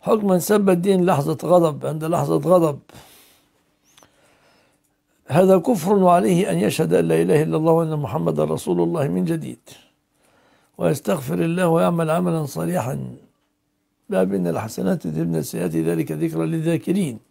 حكما سب الدين لحظة غضب عند لحظة غضب هذا كفر وعليه أن يشهد أن لا إله إلا الله وأن محمد رسول الله من جديد ويستغفر الله ويعمل عملا صريحا باب ان الحسنات تبنى السيئات ذلك ذكرى للذاكرين